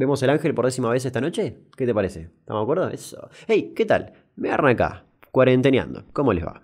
¿Vemos el ángel por décima vez esta noche? ¿Qué te parece? ¿Estamos de acuerdo? Eso. Hey, ¿qué tal? Me acá, cuarenteneando. ¿Cómo les va?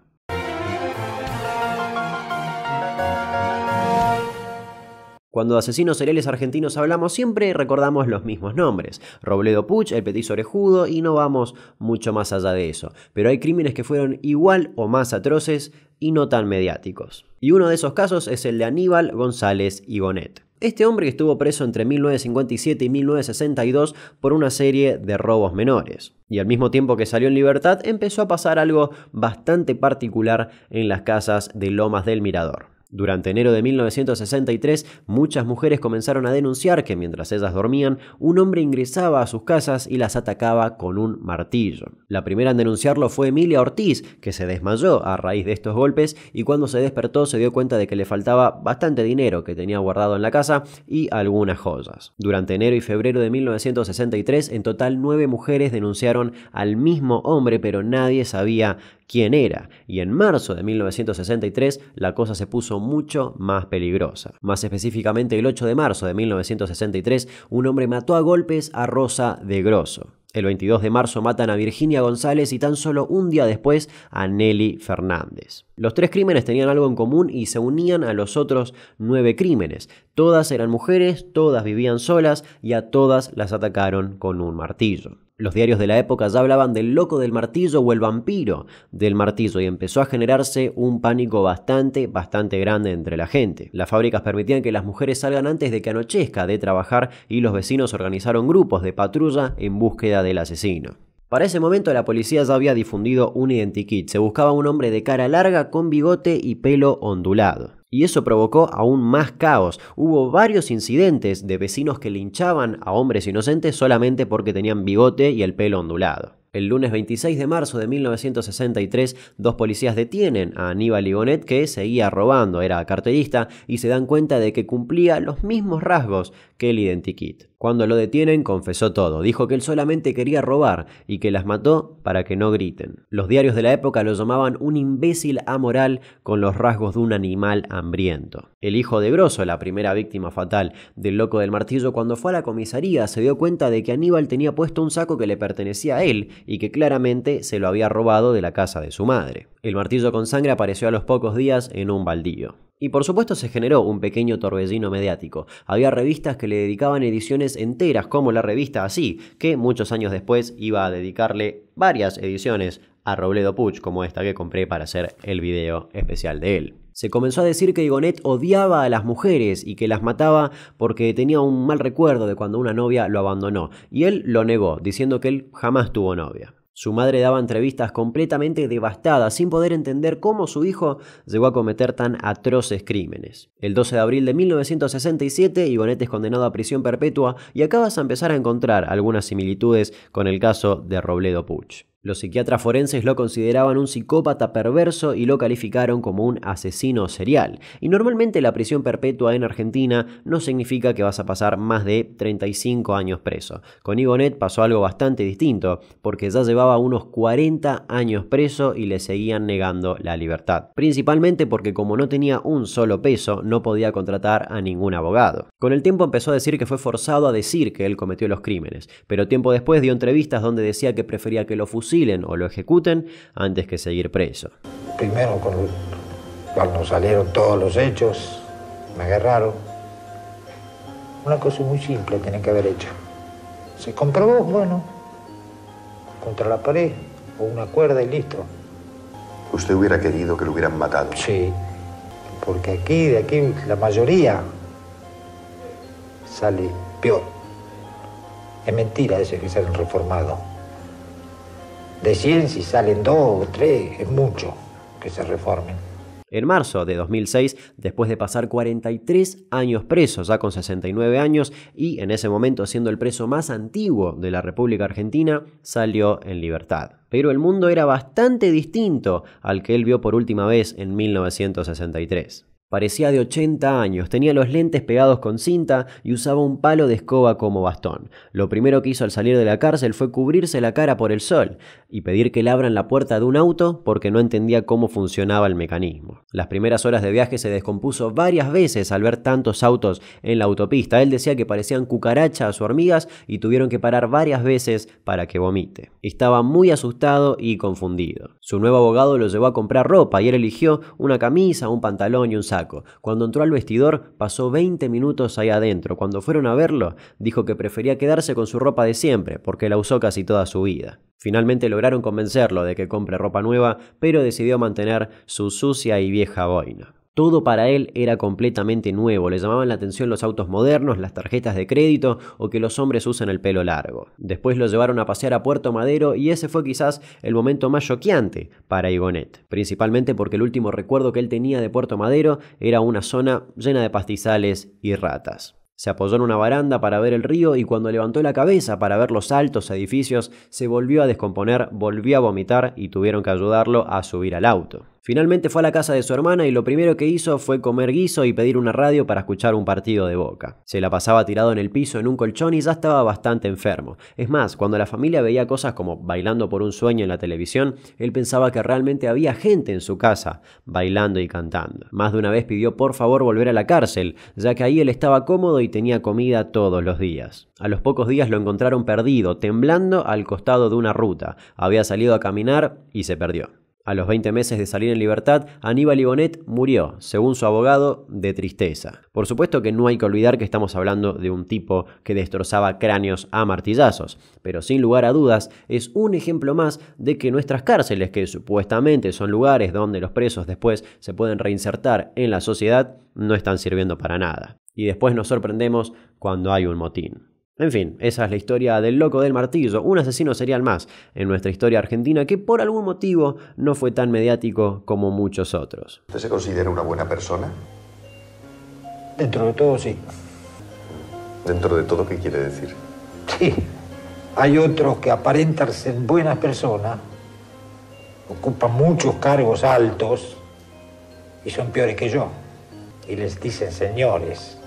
Cuando de asesinos seriales argentinos hablamos, siempre recordamos los mismos nombres: Robledo Puch, el petiso orejudo, y no vamos mucho más allá de eso. Pero hay crímenes que fueron igual o más atroces y no tan mediáticos. Y uno de esos casos es el de Aníbal González y Bonet este hombre estuvo preso entre 1957 y 1962 por una serie de robos menores. Y al mismo tiempo que salió en libertad empezó a pasar algo bastante particular en las casas de Lomas del Mirador. Durante enero de 1963, muchas mujeres comenzaron a denunciar que mientras ellas dormían, un hombre ingresaba a sus casas y las atacaba con un martillo. La primera en denunciarlo fue Emilia Ortiz, que se desmayó a raíz de estos golpes y cuando se despertó se dio cuenta de que le faltaba bastante dinero que tenía guardado en la casa y algunas joyas. Durante enero y febrero de 1963, en total nueve mujeres denunciaron al mismo hombre, pero nadie sabía quién era. Y en marzo de 1963, la cosa se puso mucho más peligrosa. Más específicamente, el 8 de marzo de 1963, un hombre mató a golpes a Rosa de Grosso. El 22 de marzo matan a Virginia González y tan solo un día después a Nelly Fernández. Los tres crímenes tenían algo en común y se unían a los otros nueve crímenes. Todas eran mujeres, todas vivían solas y a todas las atacaron con un martillo. Los diarios de la época ya hablaban del loco del martillo o el vampiro del martillo y empezó a generarse un pánico bastante, bastante grande entre la gente. Las fábricas permitían que las mujeres salgan antes de que anochezca de trabajar y los vecinos organizaron grupos de patrulla en búsqueda del asesino. Para ese momento la policía ya había difundido un identikit. Se buscaba un hombre de cara larga con bigote y pelo ondulado y eso provocó aún más caos. Hubo varios incidentes de vecinos que linchaban a hombres inocentes solamente porque tenían bigote y el pelo ondulado. El lunes 26 de marzo de 1963, dos policías detienen a Aníbal Ligonet, que seguía robando, era cartelista, y se dan cuenta de que cumplía los mismos rasgos que el identikit. Cuando lo detienen, confesó todo. Dijo que él solamente quería robar y que las mató para que no griten. Los diarios de la época lo llamaban un imbécil amoral con los rasgos de un animal hambriento. El hijo de Grosso, la primera víctima fatal del loco del martillo, cuando fue a la comisaría se dio cuenta de que Aníbal tenía puesto un saco que le pertenecía a él y que claramente se lo había robado de la casa de su madre. El martillo con sangre apareció a los pocos días en un baldío. Y por supuesto se generó un pequeño torbellino mediático. Había revistas que le dedicaban ediciones enteras, como la revista Así, que muchos años después iba a dedicarle varias ediciones a Robledo Puch, como esta que compré para hacer el video especial de él. Se comenzó a decir que Igonet odiaba a las mujeres y que las mataba porque tenía un mal recuerdo de cuando una novia lo abandonó, y él lo negó, diciendo que él jamás tuvo novia. Su madre daba entrevistas completamente devastada, sin poder entender cómo su hijo llegó a cometer tan atroces crímenes. El 12 de abril de 1967, Ivonette es condenado a prisión perpetua y acabas a empezar a encontrar algunas similitudes con el caso de Robledo Puch. Los psiquiatras forenses lo consideraban un psicópata perverso y lo calificaron como un asesino serial. Y normalmente la prisión perpetua en Argentina no significa que vas a pasar más de 35 años preso. Con Igonet pasó algo bastante distinto, porque ya llevaba unos 40 años preso y le seguían negando la libertad. Principalmente porque como no tenía un solo peso, no podía contratar a ningún abogado. Con el tiempo empezó a decir que fue forzado a decir que él cometió los crímenes, pero tiempo después dio entrevistas donde decía que prefería que lo fusilaran o lo ejecuten antes que seguir preso. Primero, cuando salieron todos los hechos, me agarraron. Una cosa muy simple tienen que haber hecho. Se comprobó, bueno, contra la pared o una cuerda y listo. ¿Usted hubiera querido que lo hubieran matado? Sí, porque aquí, de aquí, la mayoría sale peor. Es mentira ese que se han reformado. De 100 si salen dos o tres, es mucho que se reformen. En marzo de 2006, después de pasar 43 años preso, ya con 69 años, y en ese momento siendo el preso más antiguo de la República Argentina, salió en libertad. Pero el mundo era bastante distinto al que él vio por última vez en 1963. Parecía de 80 años, tenía los lentes pegados con cinta y usaba un palo de escoba como bastón. Lo primero que hizo al salir de la cárcel fue cubrirse la cara por el sol y pedir que le abran la puerta de un auto porque no entendía cómo funcionaba el mecanismo. Las primeras horas de viaje se descompuso varias veces al ver tantos autos en la autopista. Él decía que parecían cucarachas o hormigas y tuvieron que parar varias veces para que vomite. Estaba muy asustado y confundido. Su nuevo abogado lo llevó a comprar ropa y él eligió una camisa, un pantalón y un saco. Cuando entró al vestidor, pasó 20 minutos ahí adentro. Cuando fueron a verlo, dijo que prefería quedarse con su ropa de siempre, porque la usó casi toda su vida. Finalmente lograron convencerlo de que compre ropa nueva, pero decidió mantener su sucia y vieja boina. Todo para él era completamente nuevo, le llamaban la atención los autos modernos, las tarjetas de crédito o que los hombres usen el pelo largo. Después lo llevaron a pasear a Puerto Madero y ese fue quizás el momento más choqueante para Igonet, principalmente porque el último recuerdo que él tenía de Puerto Madero era una zona llena de pastizales y ratas. Se apoyó en una baranda para ver el río y cuando levantó la cabeza para ver los altos edificios, se volvió a descomponer, volvió a vomitar y tuvieron que ayudarlo a subir al auto. Finalmente fue a la casa de su hermana y lo primero que hizo fue comer guiso y pedir una radio para escuchar un partido de boca. Se la pasaba tirado en el piso en un colchón y ya estaba bastante enfermo. Es más, cuando la familia veía cosas como bailando por un sueño en la televisión, él pensaba que realmente había gente en su casa bailando y cantando. Más de una vez pidió por favor volver a la cárcel, ya que ahí él estaba cómodo y tenía comida todos los días. A los pocos días lo encontraron perdido, temblando al costado de una ruta. Había salido a caminar y se perdió. A los 20 meses de salir en libertad, Aníbal Ibonet murió, según su abogado, de tristeza. Por supuesto que no hay que olvidar que estamos hablando de un tipo que destrozaba cráneos a martillazos, pero sin lugar a dudas es un ejemplo más de que nuestras cárceles, que supuestamente son lugares donde los presos después se pueden reinsertar en la sociedad, no están sirviendo para nada. Y después nos sorprendemos cuando hay un motín. En fin, esa es la historia del loco del martillo, un asesino serial más en nuestra historia argentina que por algún motivo no fue tan mediático como muchos otros. ¿Usted se considera una buena persona? Dentro de todo, sí. ¿Dentro de todo qué quiere decir? Sí. Hay otros que aparentan ser buenas personas, ocupan muchos cargos altos y son peores que yo. Y les dicen señores.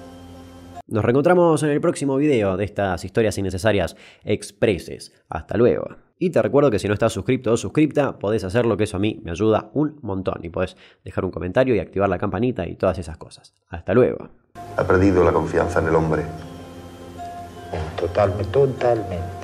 Nos reencontramos en el próximo video de estas historias innecesarias expreses. Hasta luego. Y te recuerdo que si no estás suscripto o suscripta, podés hacerlo, que eso a mí me ayuda un montón. Y podés dejar un comentario y activar la campanita y todas esas cosas. Hasta luego. Ha perdido la confianza en el hombre. Totalmente, totalmente.